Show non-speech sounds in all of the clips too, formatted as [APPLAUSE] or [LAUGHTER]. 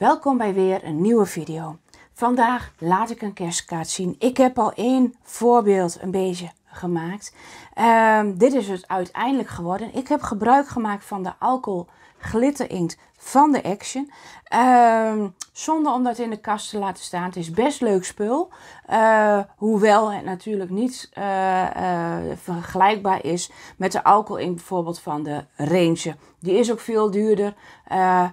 Welkom bij weer een nieuwe video. Vandaag laat ik een kerstkaart zien. Ik heb al één voorbeeld een beetje gemaakt. Ehm, dit is het uiteindelijk geworden. Ik heb gebruik gemaakt van de alcohol glitterinkt van de Action. Ehm, zonder om dat in de kast te laten staan. Het is best leuk spul. Eh, hoewel het natuurlijk niet eh, eh, vergelijkbaar is met de alcohol bijvoorbeeld van de range. Die is ook veel duurder.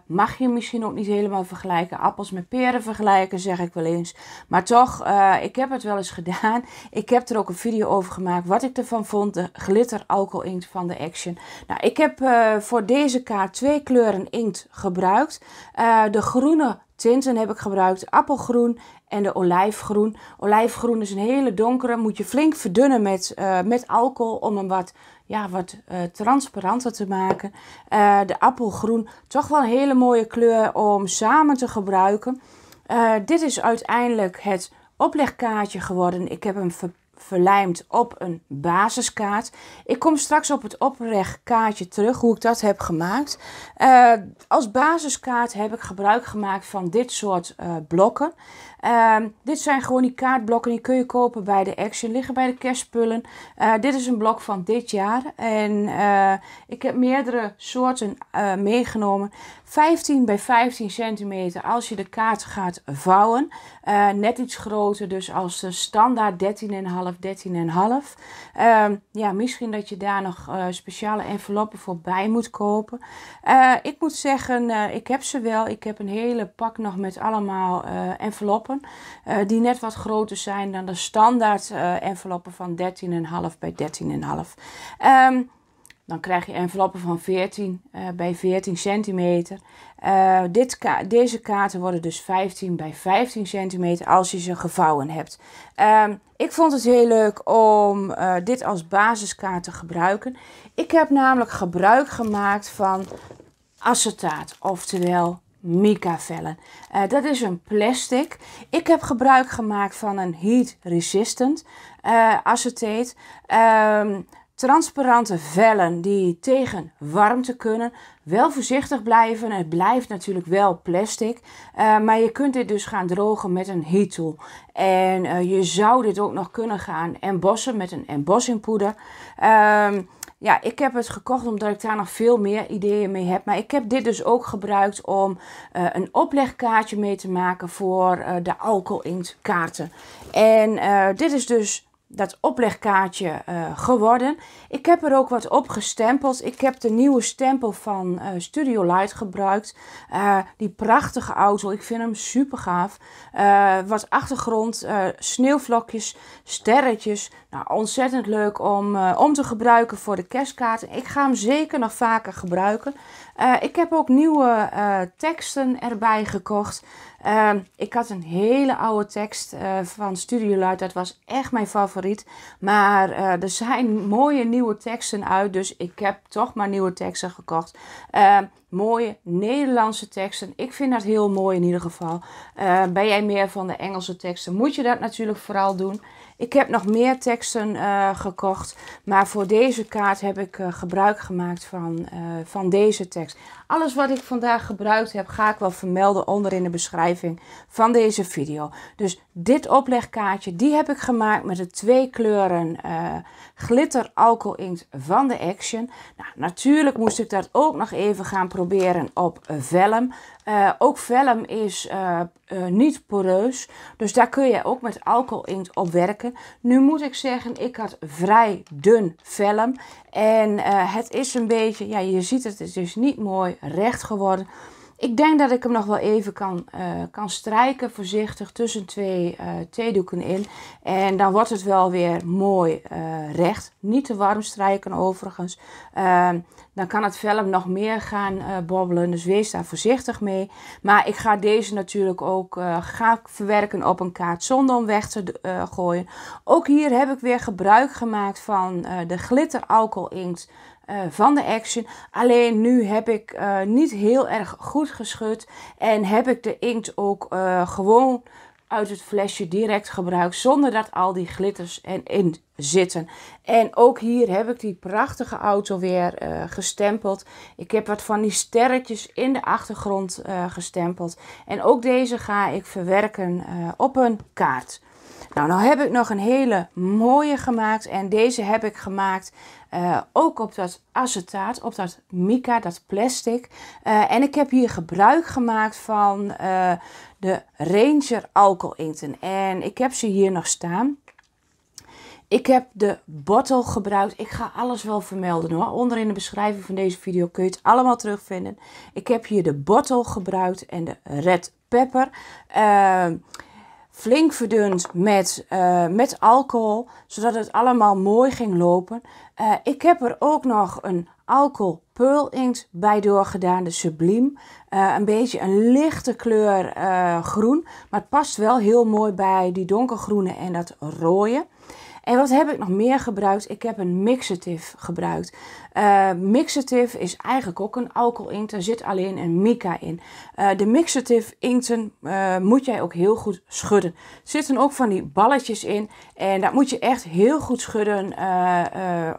mag je misschien ook niet helemaal vergelijken. Appels met peren vergelijken zeg ik wel eens. Maar toch, ik heb het wel eens gedaan. Ik heb er ook een video over gemaakt wat ik ervan vond. De glitter alcohol inkt van de Action. Nou, ik heb voor deze kaart twee kleuren inkt gebruikt. Eh, de groene tinten heb ik gebruikt, appelgroen en de olijfgroen. Olijfgroen is een hele donkere, moet je flink verdunnen met, eh, met alcohol om hem wat, ja, wat eh, transparanter te maken. de appelgroen, toch wel een hele mooie kleur om samen te gebruiken. dit is uiteindelijk het oplegkaartje geworden. Ik heb hem verpakt verlijmd op een basiskaart. Ik kom straks op het oprecht kaartje terug, hoe ik dat heb gemaakt. Eh, als basiskaart heb ik gebruik gemaakt van dit soort eh, blokken. Ehm, dit zijn gewoon die kaartblokken, die kun je kopen bij de Action, liggen bij de kerstspullen. Eh, dit is een blok van dit jaar en eh, ik heb meerdere soorten eh, meegenomen. 15 bij 15 centimeter als je de kaart gaat vouwen. net iets groter dus als de standaard 13,5, 13,5. Ehm, ja, misschien dat je daar nog speciale enveloppen voor bij moet kopen. ik moet zeggen, ik heb ze wel. Ik heb een hele pak nog met allemaal enveloppen enveloppen. Eh, die net wat groter zijn dan de standaard eh, enveloppen van 13,5 bij 13,5. Ehm, dan krijg je enveloppen van 14 uh, eh, bij 14 centimeter. dit deze kaarten worden dus 15 bij 15 centimeter als je ze gevouwen hebt. Ehm, ik vond het heel leuk om dit als basiskaart te gebruiken. Ik heb namelijk gebruik gemaakt van acetaat, oftewel Mica Uh, dat is een plastic. Ik heb gebruik gemaakt van een heat resistant uh, acetate. Ehm, transparante vellen die tegen warmte kunnen. Wel voorzichtig blijven. Het blijft natuurlijk wel plastic. Eh, maar je kunt dit dus gaan drogen met een heat tool. En je zou dit ook nog kunnen gaan embossen met een embossingpoeder. Um, ja, ik heb het gekocht omdat ik daar nog veel meer ideeën mee heb. Maar ik heb dit dus ook gebruikt om eh, een oplegkaartje mee te maken voor uh, de kaarten. En eh, dit is dus dat oplegkaartje uh, geworden. Ik heb er ook wat op gestempeld. Ik heb de nieuwe stempel van eh, Studio Light gebruikt. Eh, die prachtige auto, ik vind hem super gaaf. wat achtergrond, sneeuwvlokjes, sterretjes. Nou, ontzettend leuk om, om te gebruiken voor de kerstkaarten. Ik ga hem zeker nog vaker gebruiken. Eh, ik heb ook nieuwe eh, teksten erbij gekocht. Ehm, ik had een hele oude tekst eh, van Studioluid. Dat was echt mijn favoriet. Maar er zijn mooie nieuwe teksten uit. Dus ik heb toch maar nieuwe teksten gekocht. Ehm, mooie Nederlandse teksten. Ik vind dat heel mooi in ieder geval. Ehm, ben jij meer van de Engelse teksten? Moet je dat natuurlijk vooral doen. Ik heb nog meer teksten eh, gekocht, maar voor deze kaart heb ik eh, gebruik gemaakt van, eh, van deze tekst. Alles wat ik vandaag gebruikt heb, ga ik wel vermelden onder in de beschrijving van deze video. Dus dit oplegkaartje, die heb ik gemaakt met de twee kleuren glitter alcohol inkt van de Action. Nou, natuurlijk moest ik dat ook nog even gaan proberen op vellum. Eh, ook vellum is eh, eh, niet poreus. Dus daar kun je ook met alcohol inkt op werken. Nu moet ik zeggen, ik had vrij dun vellum. En het is een beetje, ja, je ziet het, het is niet mooi recht geworden. Ik denk dat ik hem nog wel even kan, eh, kan strijken, voorzichtig tussen twee uh, theedoeken in. En dan wordt het wel weer mooi eh, recht. Niet te warm strijken overigens. Ehm, dan kan het velm nog meer gaan bobbelen, dus wees daar voorzichtig mee. Maar ik ga deze natuurlijk ook gaan verwerken op een kaart zonder om weg te gooien. Ook hier heb ik weer gebruik gemaakt van de glitter alcohol inkt eh, van de Action. Alleen nu heb ik eh, niet heel erg goed geschud. En heb ik de inkt ook eh, gewoon uit het flesje direct gebruikt. Zonder dat al die glitters erin zitten. En ook hier heb ik die prachtige auto weer gestempeld. Ik heb wat van die sterretjes in de achtergrond gestempeld. En ook deze ga ik verwerken op een kaart. Nou, nou heb ik nog een hele mooie gemaakt. En deze heb ik gemaakt eh, ook op dat acetaat, op dat mica, dat plastic. Eh, en ik heb hier gebruik gemaakt van eh, de Ranger alcohol inkten. En ik heb ze hier nog staan. Ik heb de bottle gebruikt. Ik ga alles wel vermelden hoor. Onder in de beschrijving van deze video kun je het allemaal terugvinden. Ik heb hier de bottle gebruikt en de red pepper. Ehm, flink verdund met, met alcohol. Zodat het allemaal mooi ging lopen. Eh, ik heb er ook nog een alcohol pearl inkt bij doorgedaan, de Sublime. Eh, een beetje een lichte kleur eh, groen, maar het past wel heel mooi bij die donkergroene en dat rode. En wat heb ik nog meer gebruikt? Ik heb een mixative gebruikt. Uh, mixative is eigenlijk ook een alcohol inkt. Er zit alleen een mica in. Eh, de mixative inkten eh, moet jij ook heel goed schudden. Er zitten ook van die balletjes in. En dat moet je echt heel goed schudden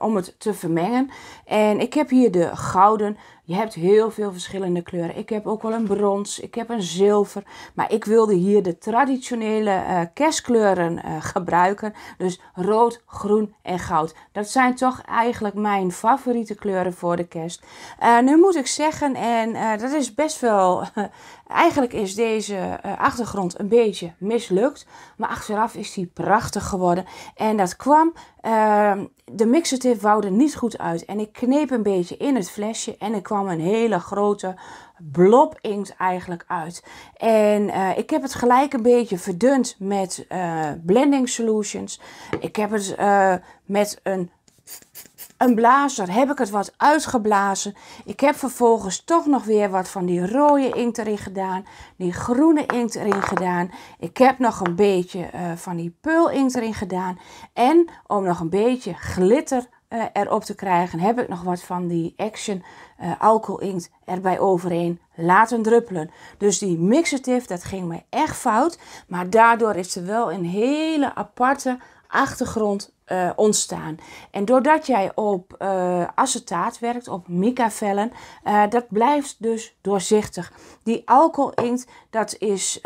om het te vermengen. En ik heb hier de gouden. Je hebt heel veel verschillende kleuren. Ik heb ook wel een brons, ik heb een zilver. Maar ik wilde hier de traditionele kerstkleuren gebruiken. Dus rood, groen en goud. Dat zijn toch eigenlijk mijn favoriete favoriete kleuren voor de kerst. Eh, nu moet ik zeggen, en eh, dat is best wel. [LAUGHS] eigenlijk is deze eh, achtergrond een beetje mislukt. Maar achteraf is die prachtig geworden. En dat kwam. Ehm, de mixertip wou er niet goed uit. En ik kneep een beetje in het flesje. En er kwam een hele grote blob inkt eigenlijk uit. En ik heb het gelijk een beetje verdund met blending solutions. Ik heb het met een een blazer heb ik het wat uitgeblazen. Ik heb vervolgens toch nog weer wat van die rode inkt erin gedaan. Die groene inkt erin gedaan. Ik heb nog een beetje eh, van die peul erin gedaan. En om nog een beetje glitter eh, erop te krijgen, heb ik nog wat van die Action eh, alcohol inkt erbij overheen laten druppelen. Dus die mixative, dat ging me echt fout. Maar daardoor is er wel een hele aparte achtergrond eh, ontstaan. En doordat jij op eh, acetaat werkt, op micavellen, uh, dat blijft dus doorzichtig. Die alcoholinkt, dat is,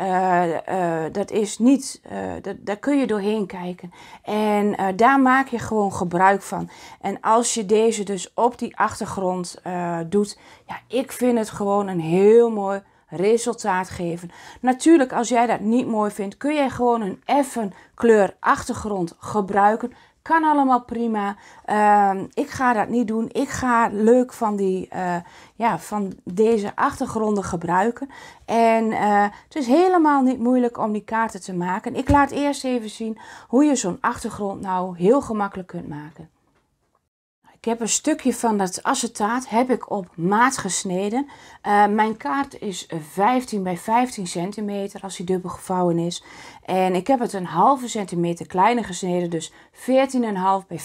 dat is niet, dat, daar kun je doorheen kijken. En daar maak je gewoon gebruik van. En als je deze dus op die achtergrond doet, ja, ik vind het gewoon een heel mooi resultaat geven. Natuurlijk, als jij dat niet mooi vindt, kun jij gewoon een effen kleur achtergrond gebruiken. Kan allemaal prima. Ehm, ik ga dat niet doen. Ik ga leuk van, die, eh, ja, van deze achtergronden gebruiken. En eh, het is helemaal niet moeilijk om die kaarten te maken. Ik laat eerst even zien hoe je zo'n achtergrond nou heel gemakkelijk kunt maken. Ik heb een stukje van dat acetaat heb ik op maat gesneden. Eh, mijn kaart is 15 bij 15 centimeter als die dubbel gevouwen is. En ik heb het een halve centimeter kleiner gesneden. Dus 14,5 bij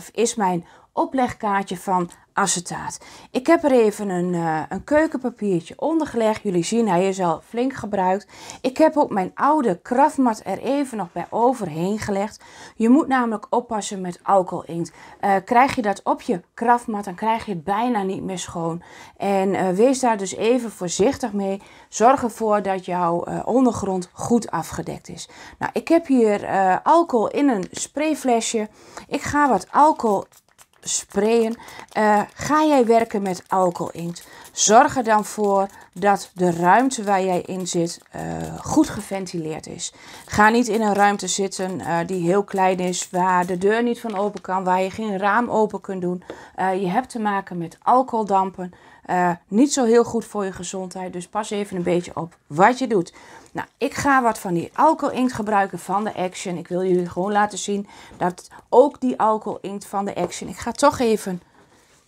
14,5 is mijn oplegkaartje van acetaat. Ik heb er even een, eh, een keukenpapiertje onder gelegd. Jullie zien, hij is al flink gebruikt. Ik heb ook mijn oude krafmat er even nog bij overheen gelegd. Je moet namelijk oppassen met alcoholinkt. Uh, eh, krijg je dat op je krafmat, dan krijg je het bijna niet meer schoon. En eh, wees daar dus even voorzichtig mee. Zorg ervoor dat jouw ondergrond goed afgedekt is. Nou, ik heb hier alcohol in een sprayflesje. Ik ga wat alcohol sprayen. Uh, ga jij werken met alcoholinkt? Zorg er dan voor dat de ruimte waar jij in zit eh, goed geventileerd is. Ga niet in een ruimte zitten eh, die heel klein is, waar de deur niet van open kan, waar je geen raam open kunt doen. je hebt te maken met alcoholdampen. Eh, niet zo heel goed voor je gezondheid. Dus pas even een beetje op wat je doet. Nou, ik ga wat van die alcohol inkt gebruiken van de Action. Ik wil jullie gewoon laten zien dat ook die alcohol inkt van de Action. Ik ga toch even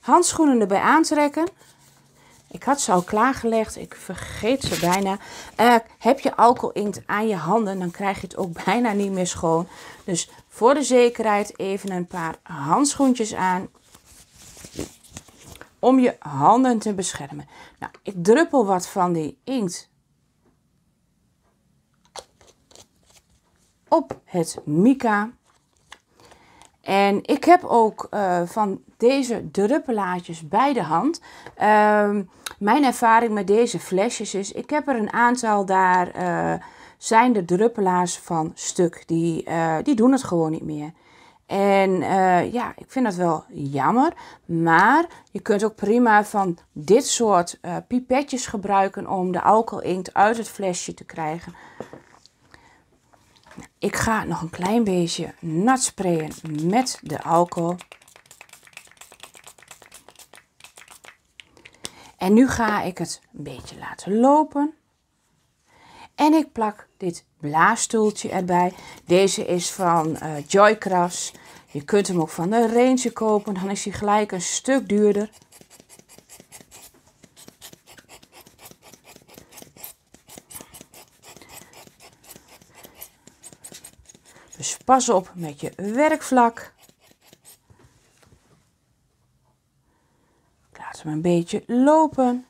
handschoenen erbij aantrekken. Ik had ze al klaargelegd. Ik vergeet ze bijna. Eh, heb je alcoholinkt aan je handen, dan krijg je het ook [LAUGHS] bijna niet meer schoon. Dus voor de zekerheid even een paar handschoentjes aan om je handen te beschermen. Nou, ik druppel wat van die inkt op het mica. En ik heb ook eh, van deze druppelaadjes bij de hand. Ehm, mijn ervaring met deze flesjes is, ik heb er een aantal daar... Eh, zijn de druppelaars van stuk. Die, eh, die doen het gewoon niet meer. En eh, ja, ik vind dat wel jammer. Maar je kunt ook prima van dit soort eh, pipetjes gebruiken om de alcoholinkt uit het flesje te krijgen. Ik ga nog een klein beetje nat sprayen met de alcohol. En nu ga ik het een beetje laten lopen. En ik plak dit blaasstoeltje erbij. Deze is van uh, Joycraft. Je kunt hem ook van de Range kopen, dan is hij gelijk een stuk duurder. Dus pas op met je werkvlak. laat hem een beetje lopen.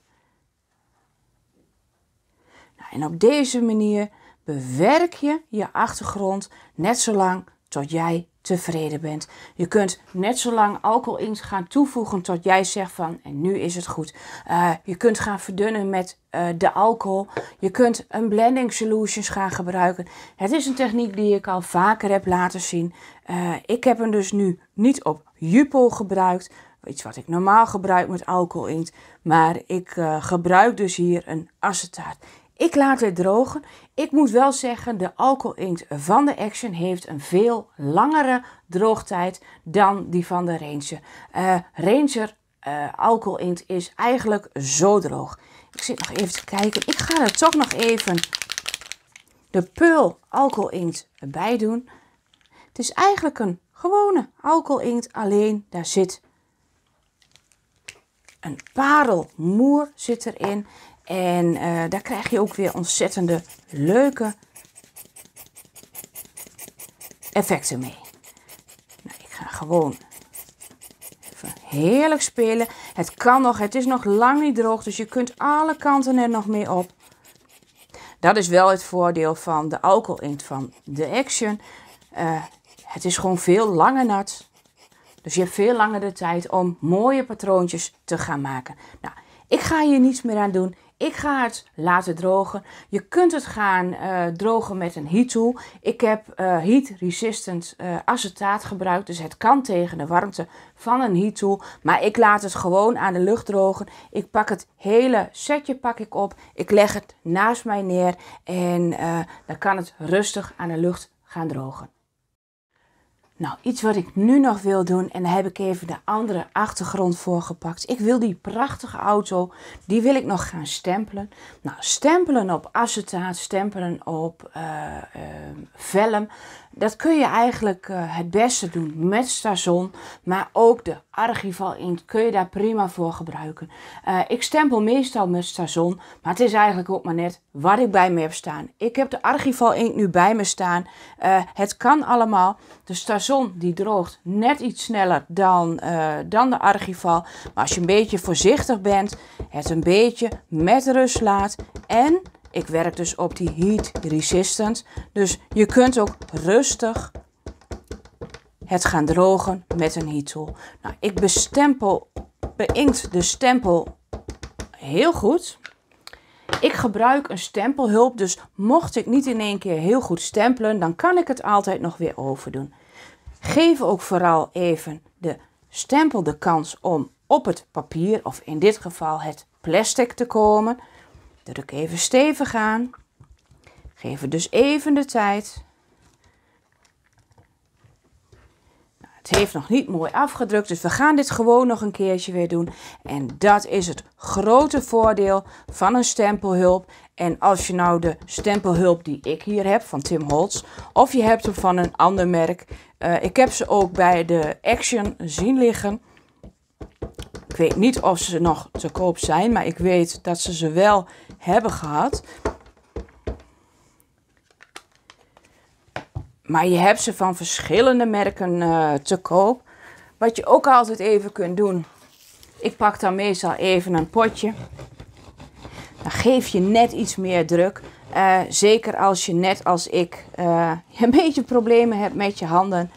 Nou, en op deze manier bewerk je je achtergrond net zolang tot jij tevreden bent. Je kunt net zolang alcohol in gaan toevoegen tot jij zegt van en nu is het goed. Eh, je kunt gaan verdunnen met eh, de alcohol. Je kunt een blending solutions gaan gebruiken. Het is een techniek die ik al vaker heb laten zien. Eh, ik heb hem dus nu niet op Jupol gebruikt. Iets wat ik normaal gebruik met alcohol inkt. Maar ik gebruik dus hier een acetaat. Ik laat het drogen. Ik moet wel zeggen, de alcoholinkt van de Action heeft een veel langere droogtijd dan die van de Ranger. Uh, Ranger uh, eh, alcoholinkt is eigenlijk zo droog. Ik zit nog even te kijken. Ik ga er toch nog even de Pearl alcoholinkt bij doen. Het is eigenlijk een gewone alcoholinkt, alleen daar zit een parelmoer zit erin. En eh, daar krijg je ook weer ontzettende leuke effecten mee. Nou, ik ga gewoon even heerlijk spelen. Het kan nog, het is nog lang niet droog, dus je kunt alle kanten er nog mee op. Dat is wel het voordeel van de alcohol in van de Action. Eh, het is gewoon veel langer nat. Dus je hebt veel langer de tijd om mooie patroontjes te gaan maken. Nou, ik ga hier niets meer aan doen. Ik ga het laten drogen. Je kunt het gaan eh, drogen met een heat tool. Ik heb uh, eh, heat resistant eh, acetaat gebruikt. Dus het kan tegen de warmte van een heat tool. Maar ik laat het gewoon aan de lucht drogen. Ik pak het hele setje pak ik op. Ik leg het naast mij neer. En dan kan het rustig aan de lucht gaan drogen. Nou, iets wat ik nu nog wil doen, en daar heb ik even de andere achtergrond voor gepakt. Ik wil die prachtige auto, die wil ik nog gaan stempelen. Nou, stempelen op acetaat, stempelen op uh, vellum dat kun je eigenlijk eh, het beste doen met stazon, maar ook de archival inkt kun je daar prima voor gebruiken. Eh, ik stempel meestal met stazon, maar het is eigenlijk ook maar net wat ik bij me heb staan. Ik heb de archival inkt nu bij me staan. Eh, het kan allemaal. De stazon die droogt net iets sneller dan, dan de archival. Maar als je een beetje voorzichtig bent, het een beetje met rust laat en ik werk dus op die heat resistant. Dus je kunt ook rustig het gaan drogen met een heat tool. Nou, ik bestempel, beinkt de stempel heel goed. Ik gebruik een stempelhulp, dus mocht ik niet in één keer heel goed stempelen, dan kan ik het altijd nog weer overdoen. Geef ook vooral even de stempel de kans om op het papier, of in dit geval het plastic, te komen. Druk even stevig aan. Geef het dus even de tijd. Nou, het heeft nog niet mooi afgedrukt, dus we gaan dit gewoon nog een keertje weer doen. En dat is het grote voordeel van een stempelhulp. En als je nou de stempelhulp die ik hier heb van Tim Holtz, of je hebt hem van een ander merk. Uh, ik heb ze ook bij de Action zien liggen weet niet of ze nog te koop zijn, maar ik weet dat ze ze wel hebben gehad. Maar je hebt ze van verschillende merken eh, te koop. Wat je ook altijd even kunt doen. Ik pak dan meestal even een potje. Dan geef je net iets meer druk. Eh, zeker als je net als ik eh, [LAUGHS] een beetje problemen hebt met je handen.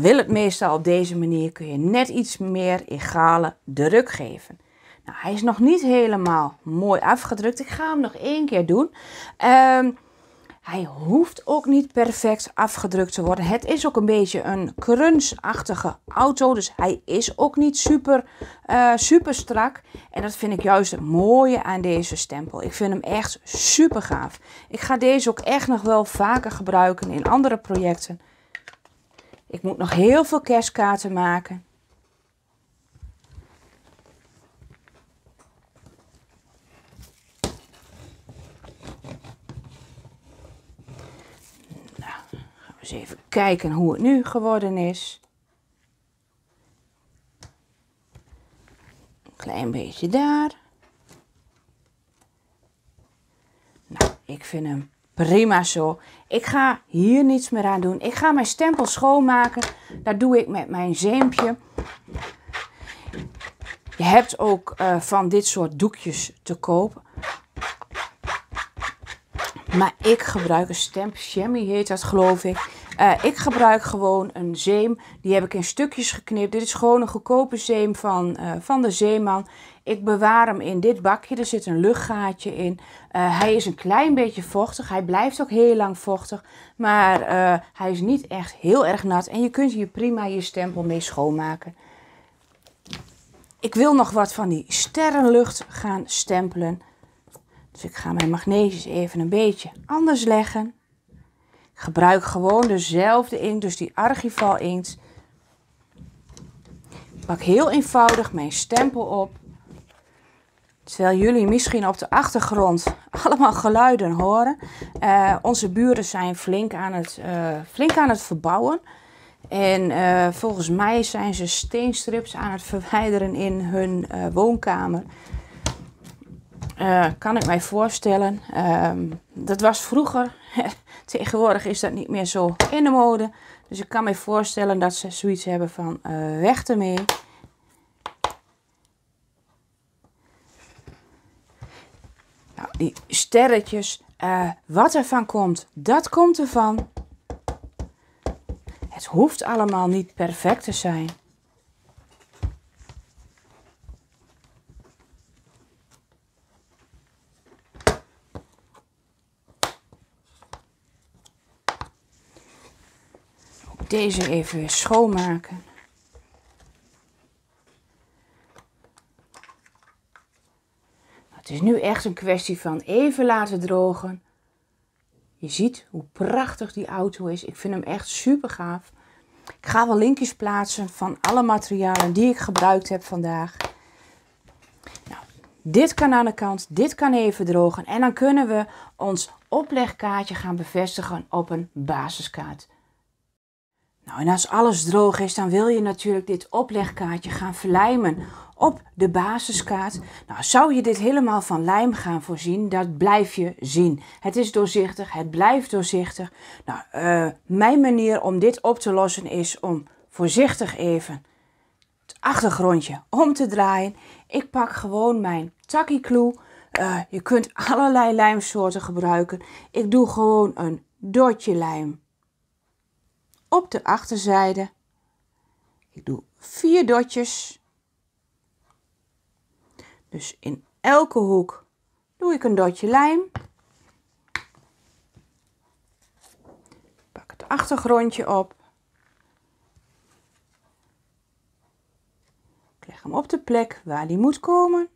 wil het meestal op deze manier kun je net iets meer egale druk geven. Nou, hij is nog niet helemaal mooi afgedrukt. Ik ga hem nog één keer doen. Ehm, hij hoeft ook niet perfect afgedrukt te worden. Het is ook een beetje een crunchachtige auto. Dus hij is ook niet super, eh, super strak. En dat vind ik juist het mooie aan deze stempel. Ik vind hem echt super gaaf. Ik ga deze ook echt nog wel vaker gebruiken in andere projecten. Ik moet nog heel veel kerstkaarten maken. Nou, gaan we eens even kijken hoe het nu geworden is. Een klein beetje daar. Nou, ik vind hem prima zo. Ik ga hier niets meer aan doen. Ik ga mijn stempel schoonmaken. Dat doe ik met mijn zeempje. Je hebt ook eh, van dit soort doekjes te koop. Maar ik gebruik een stamp chamois heet dat geloof ik. Eh, ik gebruik gewoon een zeem. Die heb ik in stukjes geknipt. Dit is gewoon een goedkope zeem van, eh, van de Zeeman. Ik bewaar hem in dit bakje. Er zit een luchtgaatje in. Eh, hij is een klein beetje vochtig. Hij blijft ook heel lang vochtig. Maar hij is niet echt heel erg nat. En je kunt hier prima je stempel mee schoonmaken. Ik wil nog wat van die sterrenlucht gaan stempelen. Dus ik ga mijn magnees even een beetje anders leggen. Gebruik gewoon dezelfde inkt, dus die Archival inkt. Pak heel eenvoudig mijn stempel op. Terwijl jullie misschien op de achtergrond [LAUGHS] allemaal geluiden horen. Eh, onze buren zijn flink aan het, eh, flink aan het verbouwen. En eh, volgens mij zijn ze steenstrips aan het verwijderen in hun woonkamer. Eh, kan ik mij voorstellen. Ehm, dat was vroeger. [LAUGHS] Tegenwoordig is dat niet meer zo in de mode. Dus ik kan me voorstellen dat ze zoiets hebben van eh, weg ermee. Nou, die sterretjes. Uh, wat ervan komt, dat komt ervan. Het hoeft allemaal niet perfect te zijn. deze even weer schoonmaken. Het is nu echt een kwestie van even laten drogen. Je ziet hoe prachtig die auto is. Ik vind hem echt super gaaf. Ik ga wel linkjes plaatsen van alle materialen die ik gebruikt heb vandaag. Nou, dit kan aan de kant, dit kan even drogen. En dan kunnen we ons oplegkaartje gaan bevestigen op een basiskaart. Nou, en als alles droog is, dan wil je natuurlijk dit oplegkaartje gaan verlijmen op de basiskaart. Nou, zou je dit helemaal van lijm gaan voorzien, dat blijf je zien. Het is doorzichtig, het blijft doorzichtig. Nou, eh, mijn manier om dit op te lossen is om voorzichtig even het achtergrondje om te draaien. Ik pak gewoon mijn takkie glue. Eh, je kunt allerlei lijmsoorten gebruiken. Ik doe gewoon een dotje lijm op de achterzijde. Ik doe vier dotjes. Dus in elke hoek doe ik een dotje lijm. Pak het achtergrondje op. Ik leg hem op de plek waar die moet komen.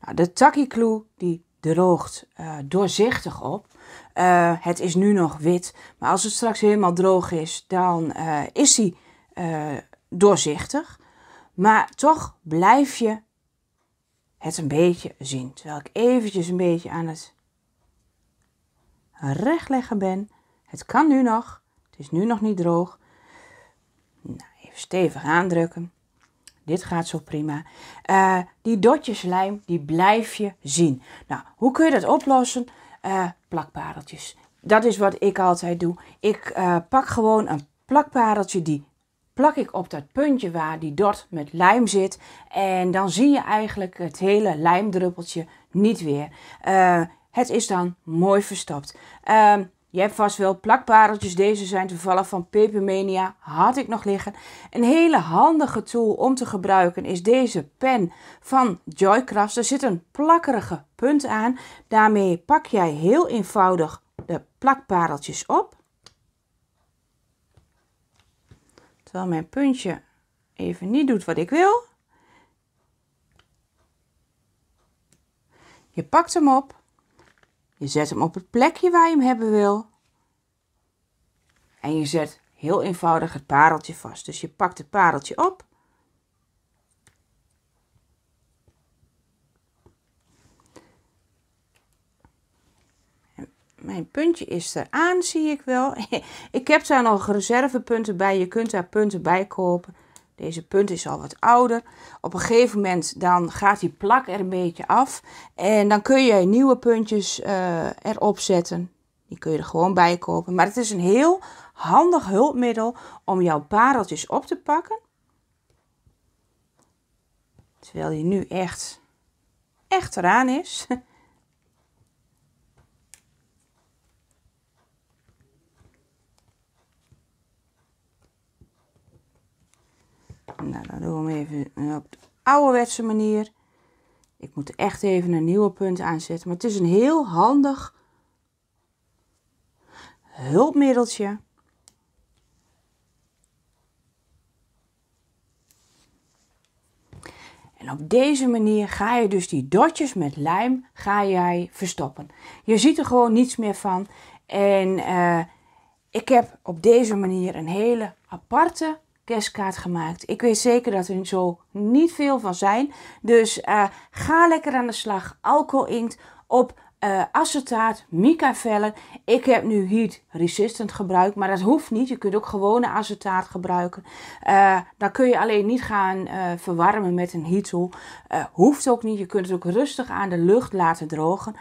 Nou, de takkikloe die droogt eh, doorzichtig op. Eh, het is nu nog wit, maar als het straks helemaal droog is, dan eh, is hij eh, doorzichtig. Maar toch blijf je het een beetje zien. Terwijl ik eventjes een beetje aan het rechtleggen ben. Het kan nu nog, het is nu nog niet droog. Nou, even stevig aandrukken. Dit gaat zo prima. Uh, die lijm, die blijf je zien. Nou, hoe kun je dat oplossen? uh, Dat is wat ik altijd doe. Ik eh, pak gewoon een plakpareltje die plak ik op dat puntje waar die dot met lijm zit. En dan zie je eigenlijk het hele lijmdruppeltje niet weer. Eh, het is dan mooi verstopt. Ehm, je hebt vast wel plakpareltjes. Deze zijn toevallig van Papermania. Had ik nog liggen. Een hele handige tool om te gebruiken is deze pen van Joycraft. Er zit een plakkerige punt aan. Daarmee pak jij heel eenvoudig de plakpareltjes op. Terwijl mijn puntje even niet doet wat ik wil. Je pakt hem op je zet hem op het plekje waar je hem hebben wil. En je zet heel eenvoudig het pareltje vast. Dus je pakt het pareltje op. Mijn puntje is eraan, zie ik wel. [LAUGHS] ik heb daar nog reservepunten bij. Je kunt daar punten bij kopen. Deze punt is al wat ouder. Op een gegeven moment dan gaat die plak er een beetje af. En dan kun je nieuwe puntjes uh, erop zetten. Die kun je er gewoon bij kopen. Maar het is een heel handig hulpmiddel om jouw pareltjes op te pakken. Terwijl die nu echt, echt eraan is. [LAUGHS] Nou, dan doen we hem even eh, op de ouderwetse manier. Ik moet echt even een nieuwe punt aanzetten. Maar het is een heel handig hulpmiddeltje. En op deze manier ga je dus die dotjes met lijm ga jij verstoppen. Je ziet er gewoon niets meer van. En eh, ik heb op deze manier een hele aparte kerstkaart gemaakt. Ik weet zeker dat er zo niet veel van zijn. Dus eh, ga lekker aan de slag. Alcohol inkt op uh, eh, acetaat, vellen. Ik heb nu heat resistant gebruikt, maar dat hoeft niet. Je kunt ook gewone acetaat gebruiken. Uh, dan kun je alleen niet gaan eh, verwarmen met een heatel. hoeft ook niet. Je kunt het ook rustig aan de lucht laten drogen.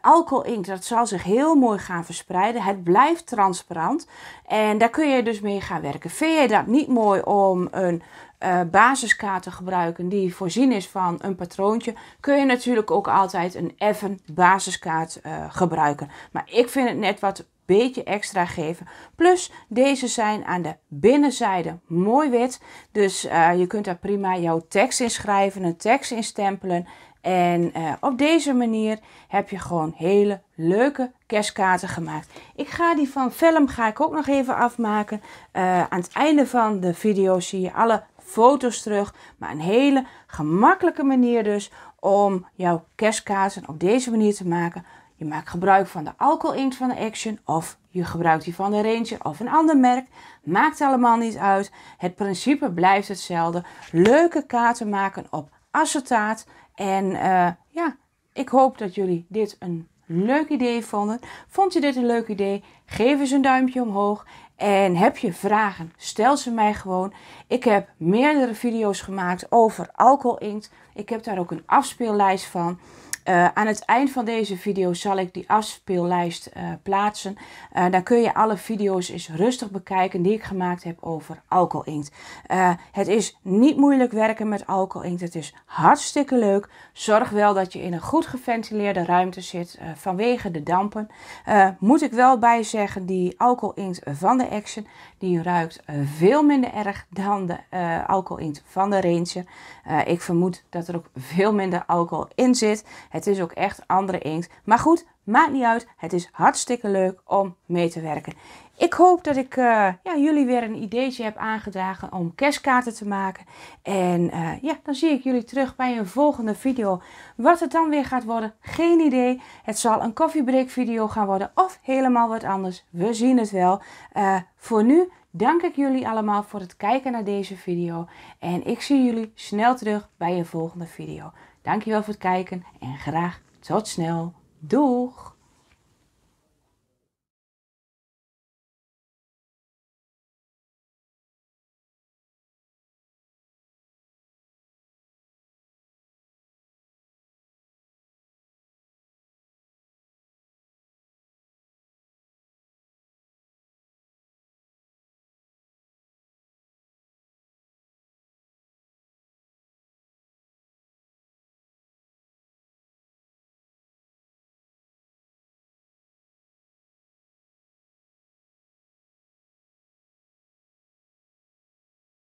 alcoholinkt, dat zal zich heel mooi gaan verspreiden. Het blijft transparant en daar kun je dus mee gaan werken. Vind je dat niet mooi om een uh, basiskaarten gebruiken die voorzien is van een patroontje, kun je natuurlijk ook altijd een even basiskaart eh, gebruiken. Maar ik vind het net wat beetje extra geven. Plus deze zijn aan de binnenzijde mooi wit, dus eh, je kunt daar prima jouw tekst in schrijven, een tekst in stempelen. En op deze manier heb je gewoon hele leuke kerstkaarten gemaakt. Ik ga die van film ga ik ook nog even afmaken. aan het einde van de video zie je alle foto's terug. Maar een hele gemakkelijke manier dus om jouw kerstkaarten op deze manier te maken. Je maakt gebruik van de alcoholinkt van de Action of je gebruikt die van de Ranger of een ander merk. Maakt allemaal niet uit. Het principe blijft hetzelfde. Leuke kaarten maken op acetaat. En eh, ja, ik hoop dat jullie dit een leuk idee vonden. Vond je dit een leuk idee? Geef eens een duimpje omhoog. En heb je vragen, stel ze mij gewoon. Ik heb meerdere video's gemaakt over alcoholinkt. Ik heb daar ook een afspeellijst van. Eh, aan het eind van deze video zal ik die afspeellijst eh, plaatsen. Uh, eh, dan kun je alle video's eens rustig bekijken die ik gemaakt heb over alcoholinkt. het is niet moeilijk werken met alcoholinkt. Het is hartstikke leuk. Zorg wel dat je in een goed geventileerde ruimte zit vanwege de dampen. moet ik wel bij zeggen, die alcoholinkt van de Action die ruikt veel minder erg dan de alcoholinkt van de Ranger. ik vermoed dat er ook veel minder alcohol in zit. Het is ook echt andere inkt. Maar goed, maakt niet uit. Het is hartstikke leuk om mee te werken. Ik hoop dat ik eh, ja, jullie weer een ideetje heb aangedragen om kerstkaarten te maken. En eh, ja, dan zie ik jullie terug bij een volgende video. Wat het dan weer gaat worden, geen idee. Het zal een koffiebreak video gaan worden of helemaal wat anders. We zien het wel. Eh, voor nu dank ik jullie allemaal voor het kijken naar deze video. En ik zie jullie snel terug bij een volgende video. Dankjewel voor het kijken en graag tot snel. Doeg!